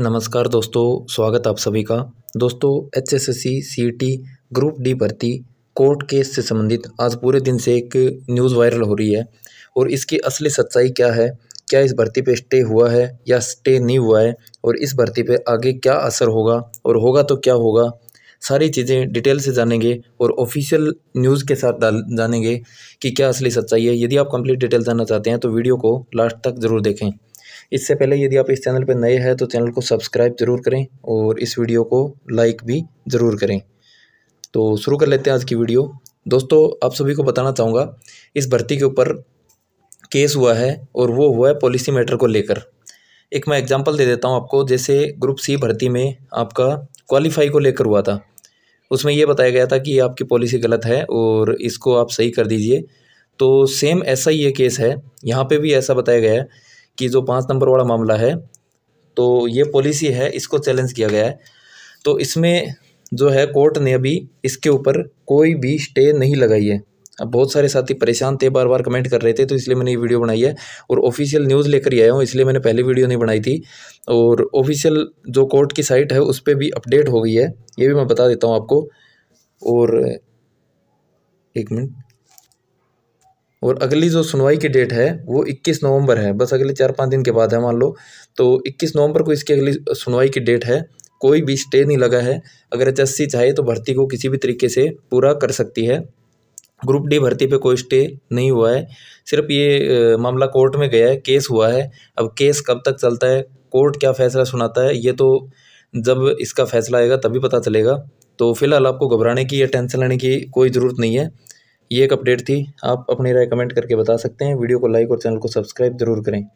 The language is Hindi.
नमस्कार दोस्तों स्वागत आप सभी का दोस्तों H S S C C T group D भर्ती कोर्ट केस से संबंधित आज पूरे दिन से एक न्यूज़ वायरल हो रही है और इसकी असली सच्चाई क्या है क्या इस भर्ती पे स्टे हुआ है या स्टे नहीं हुआ है और इस भर्ती पे आगे क्या असर होगा और होगा तो क्या होगा सारी चीज़ें डिटेल से जानेंगे और ऑफिशियल न्यूज़ के साथ जानेंगे कि क्या असली सच्चाई है यदि आप कंप्लीट डिटेल जानना चाहते हैं तो वीडियो को लास्ट तक ज़रूर देखें इससे पहले यदि आप इस चैनल पर नए हैं तो चैनल को सब्सक्राइब ज़रूर करें और इस वीडियो को लाइक भी ज़रूर करें तो शुरू कर लेते हैं आज की वीडियो दोस्तों आप सभी को बताना चाहूँगा इस भर्ती के ऊपर केस हुआ है और वो हुआ है पॉलिसी मैटर को लेकर एक मैं एग्जांपल दे देता हूँ आपको जैसे ग्रुप सी भर्ती में आपका क्वालिफाई को लेकर हुआ था उसमें यह बताया गया था कि आपकी पॉलिसी गलत है और इसको आप सही कर दीजिए तो सेम ऐसा ही ये केस है यहाँ पे भी ऐसा बताया गया है कि जो पाँच नंबर वाला मामला है तो ये पॉलिसी है इसको चैलेंज किया गया है तो इसमें जो है कोर्ट ने अभी इसके ऊपर कोई भी स्टे नहीं लगाई है अब बहुत सारे साथी परेशान थे बार बार कमेंट कर रहे थे तो इसलिए मैंने ये वीडियो बनाई है और ऑफिशियल न्यूज़ लेकर ही आया हूँ इसलिए मैंने पहले वीडियो नहीं बनाई थी और ऑफिशियल जो कोर्ट की साइट है उस पर भी अपडेट हो गई है ये भी मैं बता देता हूँ आपको और एक मिनट और अगली जो सुनवाई की डेट है वो 21 नवंबर है बस अगले चार पाँच दिन के बाद है मान लो तो 21 नवंबर को इसकी अगली सुनवाई की डेट है कोई भी स्टे नहीं लगा है अगर एच चाहे तो भर्ती को किसी भी तरीके से पूरा कर सकती है ग्रुप डी भर्ती पे कोई स्टे नहीं हुआ है सिर्फ ये मामला कोर्ट में गया है केस हुआ है अब केस कब तक चलता है कोर्ट क्या फैसला सुनाता है ये तो जब इसका फैसला आएगा तभी पता चलेगा तो फिलहाल आपको घबराने की या टेंशन लेने की कोई ज़रूरत नहीं है ये एक अपडेट थी आप अपनी राय कमेंट करके बता सकते हैं वीडियो को लाइक और चैनल को सब्सक्राइब जरूर करें